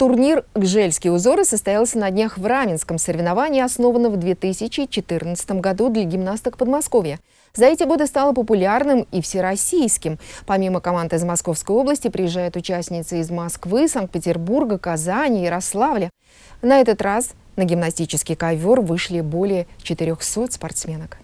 Турнир «Гжельские узоры» состоялся на днях в Раменском. соревновании, основанном в 2014 году для гимнасток Подмосковья. За эти годы стало популярным и всероссийским. Помимо команд из Московской области приезжают участницы из Москвы, Санкт-Петербурга, Казани, Ярославля. На этот раз на гимнастический ковер вышли более 400 спортсменок.